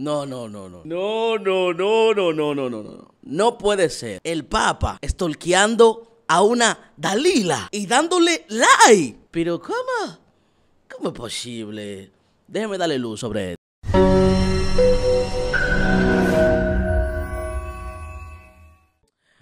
No, no, no, no. No, no, no, no, no, no, no, no. No puede ser. El Papa estolqueando a una Dalila y dándole like. Pero ¿cómo? ¿Cómo es posible? Déjeme darle luz sobre esto.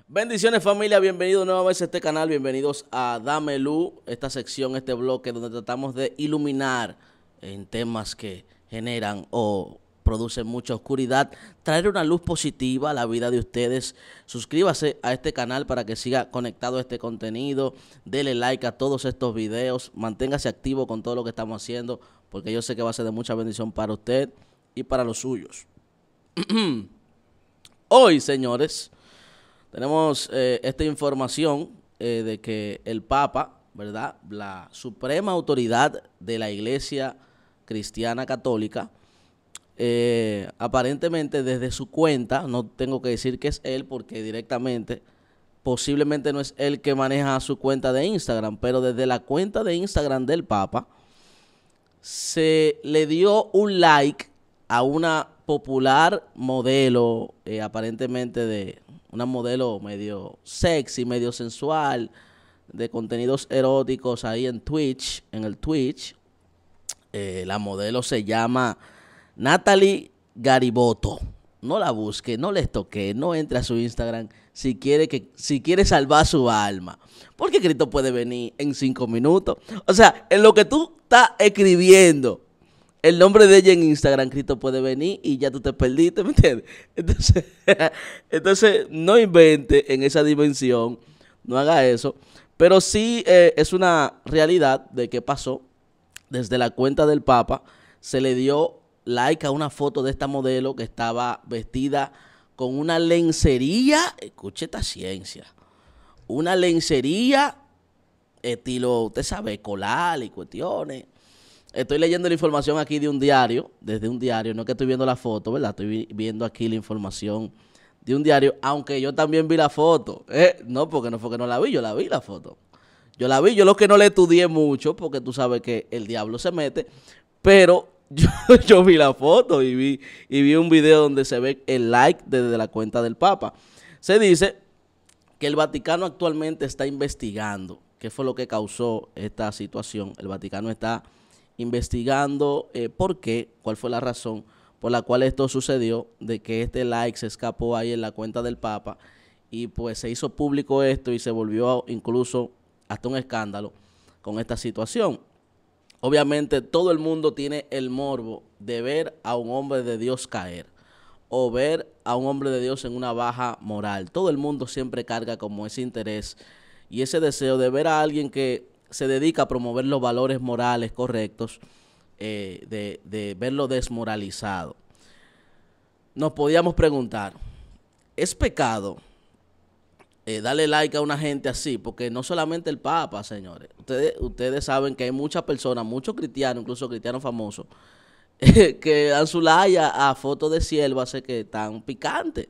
Bendiciones familia, bienvenidos nuevamente a este canal, bienvenidos a Dame Luz, esta sección, este bloque donde tratamos de iluminar en temas que generan o produce mucha oscuridad, traer una luz positiva a la vida de ustedes. Suscríbase a este canal para que siga conectado a este contenido. Dele like a todos estos videos. Manténgase activo con todo lo que estamos haciendo porque yo sé que va a ser de mucha bendición para usted y para los suyos. Hoy, señores, tenemos eh, esta información eh, de que el Papa, ¿verdad? La suprema autoridad de la Iglesia Cristiana Católica, eh, aparentemente desde su cuenta, no tengo que decir que es él porque directamente posiblemente no es él que maneja su cuenta de Instagram, pero desde la cuenta de Instagram del Papa se le dio un like a una popular modelo, eh, aparentemente de una modelo medio sexy, medio sensual, de contenidos eróticos ahí en Twitch, en el Twitch. Eh, la modelo se llama Natalie Gariboto. No la busque, no les toque, no entre a su Instagram si quiere, que, si salvar su alma. Porque Cristo puede venir en cinco minutos. O sea, en lo que tú estás escribiendo, el nombre de ella en Instagram, Cristo puede venir y ya tú te perdiste, ¿me entiendes? Entonces, entonces no invente en esa dimensión, no haga eso. Pero sí eh, es una realidad de que pasó. Desde la cuenta del Papa se le dio like a una foto de esta modelo que estaba vestida con una lencería, escuche esta ciencia, una lencería estilo, usted sabe, colar y cuestiones. Estoy leyendo la información aquí de un diario, desde un diario, no es que estoy viendo la foto, ¿verdad? Estoy viendo aquí la información de un diario, aunque yo también vi la foto. ¿eh? No, porque no fue que no la vi, yo la vi la foto. Yo la vi, yo lo que no le estudié mucho, porque tú sabes que el diablo se mete, pero yo, vi la foto y vi, y vi un video donde se ve el like desde la cuenta del Papa. Se dice que el Vaticano actualmente está investigando qué fue lo que causó esta situación. El Vaticano está investigando eh, por qué, cuál fue la razón por la cual esto sucedió, de que este like se escapó ahí en la cuenta del Papa y pues se hizo público esto y se volvió incluso hasta un escándalo con esta situación. Obviamente todo el mundo tiene el morbo de ver a un hombre de Dios caer o ver a un hombre de Dios en una baja moral. Todo el mundo siempre carga como ese interés y ese deseo de ver a alguien que se dedica a promover los valores morales correctos, eh, de, de verlo desmoralizado. Nos podíamos preguntar, ¿es pecado Dale eh, darle like a una gente así, porque no solamente el Papa, señores. Ustedes, ustedes saben que hay muchas personas, muchos cristianos, incluso cristianos famosos, que dan su like a, fotos de siervas que están picantes.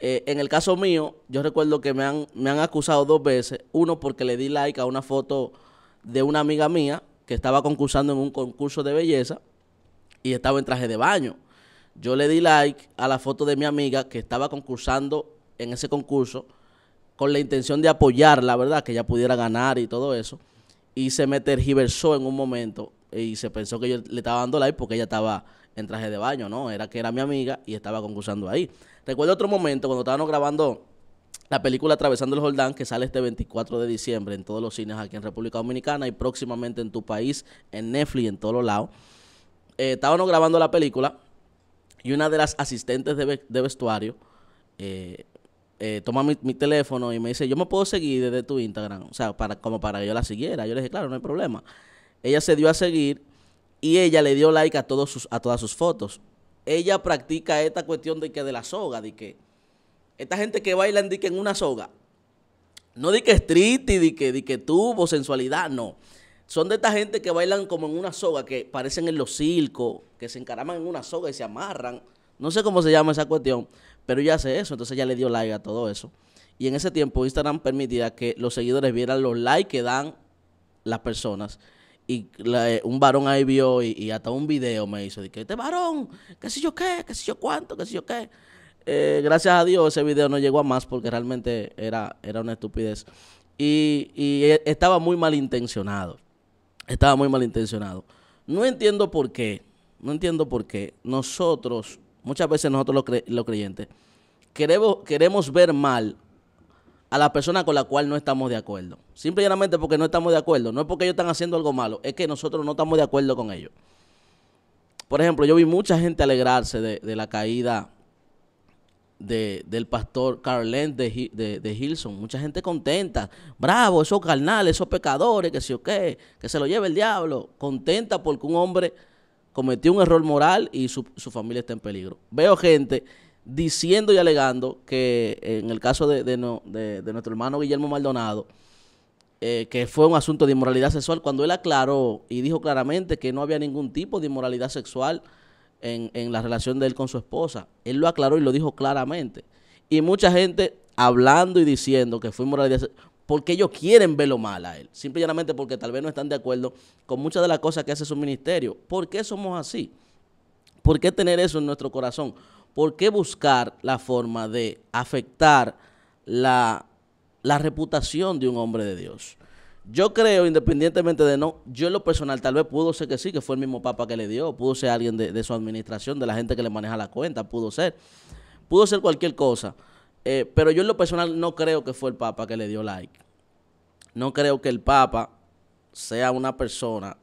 Eh, en el caso mío, yo recuerdo que me me han acusado dos veces. Uno, porque le di like a una foto de una amiga mía que estaba concursando en un concurso de belleza y estaba en traje de baño. Yo le di like a la foto de mi amiga que estaba concursando en ese concurso con la intención de apoyar, la verdad, que ella pudiera ganar y todo eso. Y se me tergiversó en un momento eh, y se pensó que yo le estaba dando like porque ella estaba en traje de baño, ¿no? Era que era mi amiga y estaba concursando ahí. Recuerdo otro momento cuando estábamos grabando la película Atravesando el Jordán, que sale este 24 de diciembre en todos los cines aquí en República Dominicana y próximamente en tu país, en Netflix, en todos los lados. Eh, estábamos grabando la película y una de las asistentes de, vestuario eh, eh, toma mi, teléfono y me dice, yo me puedo seguir desde tu Instagram, o sea, para, como para que yo la siguiera. Yo le dije, claro, no hay problema. Ella se dio a seguir y ella le dio like a, todos sus, a todas sus fotos. Ella practica esta cuestión de que de la soga, de que esta gente que baila de que en una soga, no de que street y de que, tuvo que tubo, sensualidad, no. Son de esta gente que bailan como en una soga, que parecen en los circos, que se encaraman en una soga y se amarran. No sé cómo se llama esa cuestión. Pero ya hace eso, entonces ya le dio like a todo eso. Y en ese tiempo Instagram permitía que los seguidores vieran los likes que dan las personas. Y eh, un varón ahí vio y, hasta un video me hizo. De que este varón, qué sé yo qué, qué sé yo cuánto, qué sé yo qué. Eh, gracias a Dios ese video no llegó a más porque realmente era, era una estupidez. Y, y e, estaba muy malintencionado. Estaba muy malintencionado. No entiendo por qué, no entiendo por qué nosotros muchas veces nosotros los, creyentes, queremos, queremos ver mal a la persona con la cual no estamos de acuerdo. simplemente porque no estamos de acuerdo. No es porque ellos están haciendo algo malo, es que nosotros no estamos de acuerdo con ellos. Por ejemplo, yo vi mucha gente alegrarse de, la caída del pastor Carl de, de, Hilson. Mucha gente contenta. Bravo, esos carnales, esos pecadores, que si o qué, que se lo lleve el diablo. Contenta porque un hombre cometió un error moral y su, familia está en peligro. Veo gente diciendo y alegando que eh, en el caso de, nuestro hermano Guillermo Maldonado, eh, que fue un asunto de inmoralidad sexual, cuando él aclaró y dijo claramente que no había ningún tipo de inmoralidad sexual en, en, la relación de él con su esposa. Él lo aclaró y lo dijo claramente. Y mucha gente hablando y diciendo que fue inmoralidad sexual porque ellos quieren verlo mal a él, simplemente porque tal vez no están de acuerdo con muchas de las cosas que hace su ministerio. ¿Por qué somos así? ¿Por qué tener eso en nuestro corazón? ¿Por qué buscar la forma de afectar la, reputación de un hombre de Dios? Yo creo, independientemente de no, yo en lo personal tal vez pudo ser que sí, que fue el mismo papa que le dio, pudo ser alguien de, de, su administración, de la gente que le maneja la cuenta, pudo ser, pudo ser cualquier cosa. Eh, pero yo en lo personal no creo que fue el Papa que le dio like. No creo que el Papa sea una persona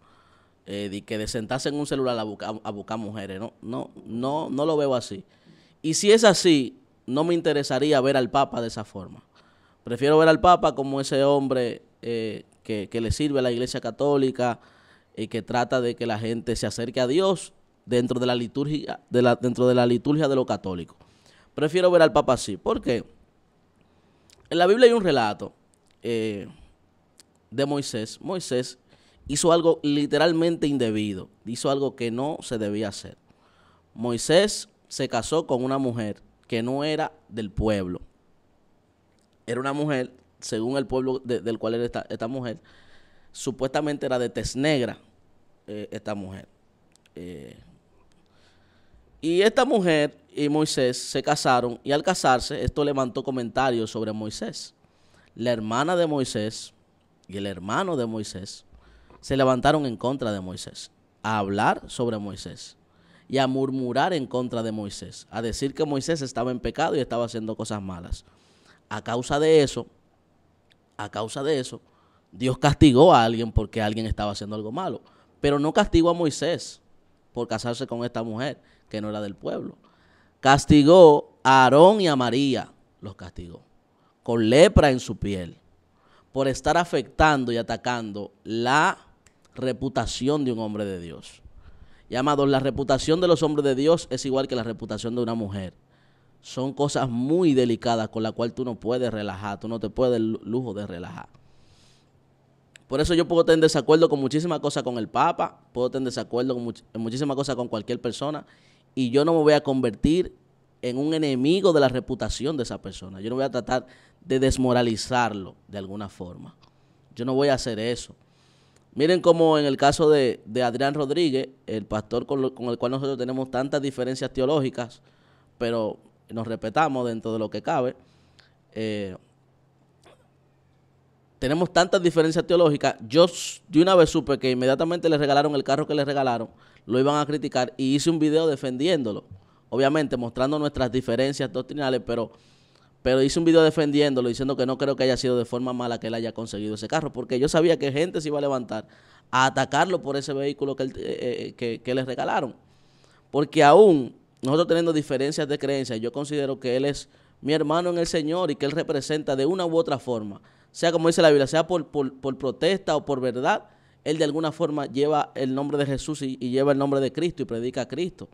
eh, que de sentarse en un celular a, a buscar mujeres. No, no, no, no lo veo así. Y si es así, no me interesaría ver al Papa de esa forma. Prefiero ver al Papa como ese hombre eh, que, que, le sirve a la Iglesia Católica y que trata de que la gente se acerque a Dios dentro de la liturgia de, la, dentro de, la liturgia de lo católico prefiero ver al Papa así. ¿Por qué? En la Biblia hay un relato eh, de Moisés. Moisés hizo algo literalmente indebido, hizo algo que no se debía hacer. Moisés se casó con una mujer que no era del pueblo. Era una mujer, según el pueblo del cual era esta, mujer, supuestamente era de tez negra eh, esta mujer. Eh, y esta mujer y Moisés se casaron y al casarse esto levantó comentarios sobre Moisés. La hermana de Moisés y el hermano de Moisés se levantaron en contra de Moisés, a hablar sobre Moisés y a murmurar en contra de Moisés, a decir que Moisés estaba en pecado y estaba haciendo cosas malas. A causa de eso, a causa de eso, Dios castigó a alguien porque alguien estaba haciendo algo malo, pero no castigó a Moisés por casarse con esta mujer que no era del pueblo castigó a Aarón y a María, los castigó, con lepra en su piel, por estar afectando y atacando la reputación de un hombre de Dios. Y amados, la reputación de los hombres de Dios es igual que la reputación de una mujer. Son cosas muy delicadas con las cuales tú no puedes relajar, tú no te puedes el lujo de relajar. Por eso yo puedo tener desacuerdo con muchísimas cosas con el Papa, puedo tener desacuerdo con muchísimas cosas con cualquier persona y yo no me voy a convertir en un enemigo de la reputación de esa persona. Yo no voy a tratar de desmoralizarlo de alguna forma. Yo no voy a hacer eso. Miren como en el caso de, Adrián Rodríguez, el pastor con, el cual nosotros tenemos tantas diferencias teológicas, pero nos respetamos dentro de lo que cabe, eh, tenemos tantas diferencias teológicas, yo de una vez supe que inmediatamente le regalaron el carro que le regalaron, lo iban a criticar y hice un video defendiéndolo. Obviamente mostrando nuestras diferencias doctrinales, pero, pero hice un video defendiéndolo, diciendo que no creo que haya sido de forma mala que él haya conseguido ese carro, porque yo sabía que gente se iba a levantar a atacarlo por ese vehículo que, eh, eh, regalaron. Porque aún nosotros teniendo diferencias de creencias, yo considero que él es mi hermano en el Señor y que él representa de una u otra forma sea como dice la Biblia, sea por, protesta o por verdad, él de alguna forma lleva el nombre de Jesús y, y lleva el nombre de Cristo y predica a Cristo.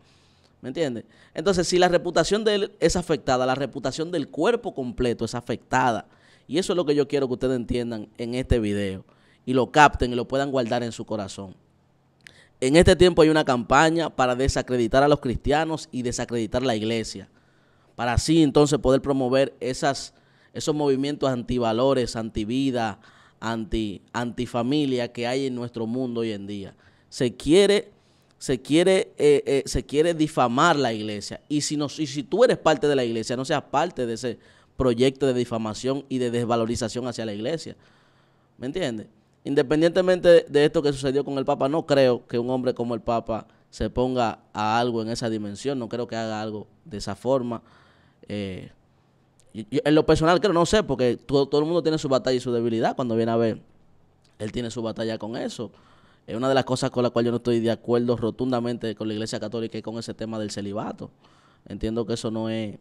¿Me entiendes? Entonces, si la reputación de él es afectada, la reputación del cuerpo completo es afectada. Y eso es lo que yo quiero que ustedes entiendan en este video y lo capten y lo puedan guardar en su corazón. En este tiempo hay una campaña para desacreditar a los cristianos y desacreditar la iglesia, para así entonces poder promover esas esos movimientos antivalores, antivida, anti, antifamilia que hay en nuestro mundo hoy en día. Se quiere, se quiere, eh, eh, se quiere difamar la iglesia. Y si, no y si tú eres parte de la iglesia, no seas parte de ese proyecto de difamación y de desvalorización hacia la iglesia. ¿Me entiendes? Independientemente de esto que sucedió con el Papa, no creo que un hombre como el Papa se ponga a algo en esa dimensión, no creo que haga algo de esa forma. Eh, en lo personal creo, no sé, porque todo, todo el mundo tiene su batalla y su debilidad. Cuando viene a ver, él tiene su batalla con eso. Es una de las cosas con las cuales yo no estoy de acuerdo rotundamente con la Iglesia Católica y con ese tema del celibato. Entiendo que eso no es,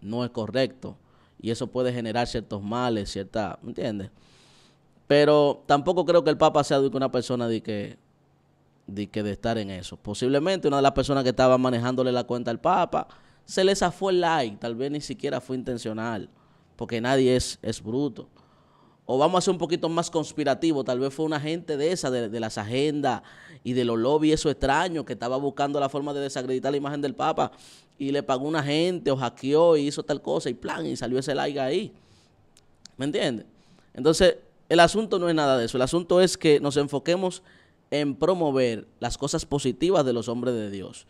no es correcto y eso puede generar ciertos males, cierta, ¿me entiendes? Pero tampoco creo que el Papa sea de una persona de que, de que de estar en eso. Posiblemente una de las personas que estaba manejándole la cuenta al Papa se le zafó el like, tal vez ni siquiera fue intencional, porque nadie es, es bruto. O vamos a ser un poquito más conspirativo, tal vez fue una gente de esa, de, de las agendas y de los lobbies, eso extraño, que estaba buscando la forma de desacreditar la imagen del Papa y le pagó una gente o hackeó y hizo tal cosa y plan, y salió ese like ahí. ¿Me entiendes? Entonces, el asunto no es nada de eso, el asunto es que nos enfoquemos en promover las cosas positivas de los hombres de Dios.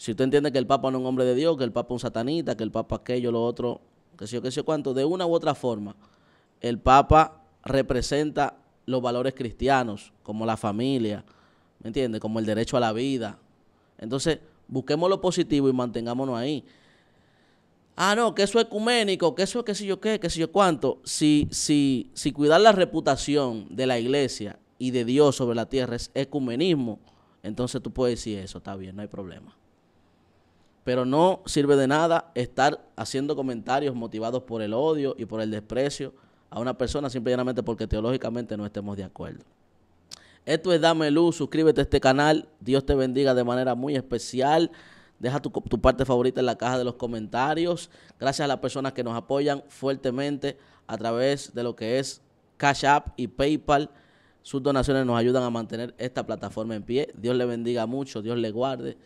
Si usted entiende que el Papa no es un hombre de Dios, que el Papa es un satanita, que el Papa aquello, lo otro, que sé yo, que sé yo cuánto, de una u otra forma, el Papa representa los valores cristianos, como la familia, ¿me entiende? Como el derecho a la vida. Entonces, busquemos lo positivo y mantengámonos ahí. Ah, no, que eso es ecuménico, que eso es qué sé yo qué, qué sé yo cuánto. Si, si, si cuidar la reputación de la iglesia y de Dios sobre la tierra es ecumenismo, entonces tú puedes decir eso, está bien, no hay problema. Pero no sirve de nada estar haciendo comentarios motivados por el odio y por el desprecio a una persona simplemente porque teológicamente no estemos de acuerdo. Esto es Dame Luz, suscríbete a este canal, Dios te bendiga de manera muy especial. Deja tu, tu, parte favorita en la caja de los comentarios. Gracias a las personas que nos apoyan fuertemente a través de lo que es Cash App y PayPal. Sus donaciones nos ayudan a mantener esta plataforma en pie. Dios le bendiga mucho, Dios le guarde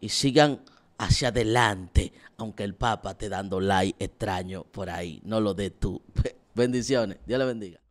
y sigan hacia adelante, aunque el Papa te dando like extraño por ahí. No lo de tú. Bendiciones. Dios le bendiga.